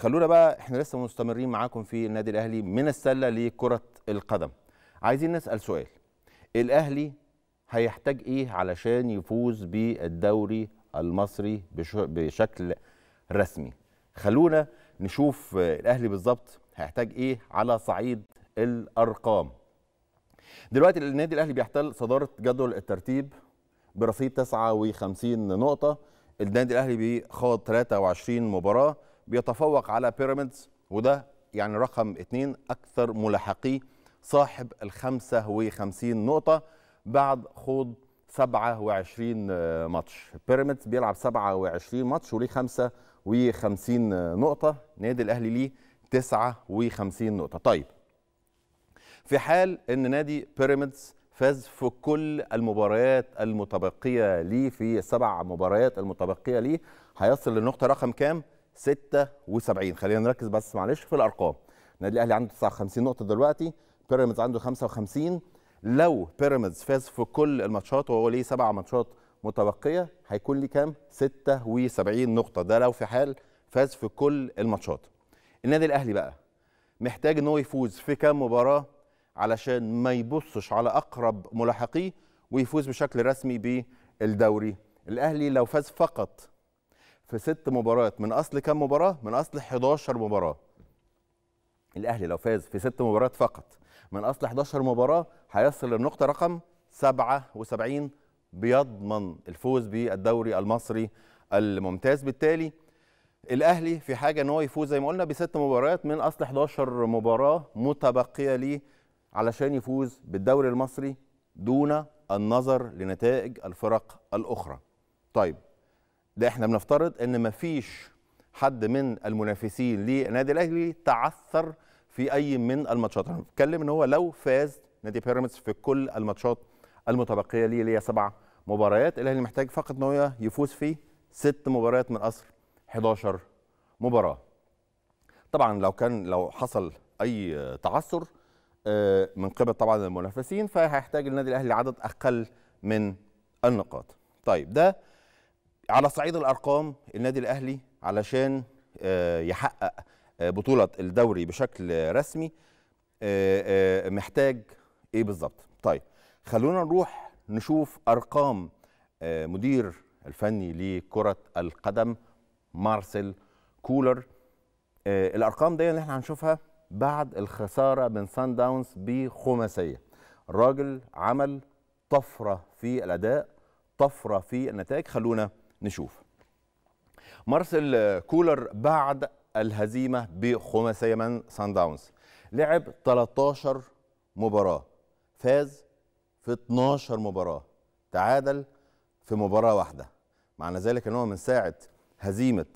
خلونا بقى احنا لسه مستمرين معاكم في النادي الاهلي من السله لكره القدم عايزين نسال سؤال الاهلي هيحتاج ايه علشان يفوز بالدوري المصري بشكل رسمي خلونا نشوف الاهلي بالظبط هيحتاج ايه على صعيد الارقام دلوقتي النادي الاهلي بيحتل صداره جدول الترتيب برصيد 59 نقطه النادي الاهلي بيخاض 23 مباراه بيتفوق على بيراميدز وده يعني رقم اثنين أكثر ملاحقيه صاحب ال 55 نقطة بعد خوض 27 ماتش بيراميدز بيلعب 27 ماتش وليه 55 نقطة نادي الأهلي ليه 59 نقطة طيب في حال أن نادي بيراميدز فاز في كل المباريات المتبقية ليه في السبع مباريات المتبقية ليه هيصل للنقطة رقم كام؟ 76 خلينا نركز بس معلش في الارقام النادي الاهلي عنده 59 نقطه دلوقتي بيراميدز عنده 55 لو بيراميدز فاز في كل الماتشات وهو ليه سبع ماتشات متبقيه هيكون ليه كام 76 نقطه ده لو في حال فاز في كل الماتشات النادي الاهلي بقى محتاج ان هو يفوز في كام مباراه علشان ما يبصش على اقرب ملاحقيه ويفوز بشكل رسمي بالدوري الاهلي لو فاز فقط في ست مباريات من اصل كام مباراه من اصل 11 مباراه الاهلي لو فاز في ست مباريات فقط من اصل 11 مباراه هيصل للنقطه رقم 77 بيضمن الفوز بالدوري المصري الممتاز بالتالي الاهلي في حاجه ان هو يفوز زي ما قلنا بست مباريات من اصل 11 مباراه متبقيه ليه علشان يفوز بالدوري المصري دون النظر لنتائج الفرق الاخرى طيب ده احنا بنفترض ان مفيش حد من المنافسين للنادي الاهلي تعثر في اي من الماتشات احنا بنتكلم ان هو لو فاز نادي بيراميدز في كل الماتشات المتبقيه ليه اللي هي سبع مباريات الاهلي محتاج فقط ان هو يفوز في ست مباريات من اصل 11 مباراه طبعا لو كان لو حصل اي تعثر آه، من قبل طبعا المنافسين فهيحتاج النادي الاهلي عدد اقل من النقاط طيب ده على صعيد الارقام النادي الاهلي علشان آه، يحقق آه، بطوله الدوري بشكل رسمي آه، محتاج ايه بالظبط طيب خلونا نروح نشوف ارقام مدير الفني لكره القدم مارسيل كولر الارقام دي اللي احنا هنشوفها بعد الخساره من سان داونز بخماسيه الراجل عمل طفره في الاداء طفره في النتائج خلونا نشوف مارسيل كولر بعد الهزيمة بخماسية من سان داونز لعب 13 مباراة فاز في 12 مباراة تعادل في مباراة واحدة معنى ذلك ان هو من ساعة هزيمة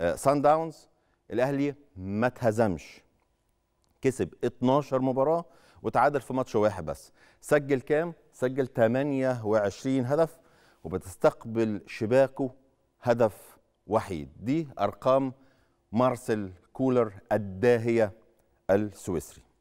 آه، سان داونز الاهلي ما اتهزمش كسب 12 مباراة وتعادل في ماتش واحد بس سجل كام؟ سجل 28 هدف وبتستقبل شباكه هدف وحيد دي أرقام مارسيل كولر الداهية السويسري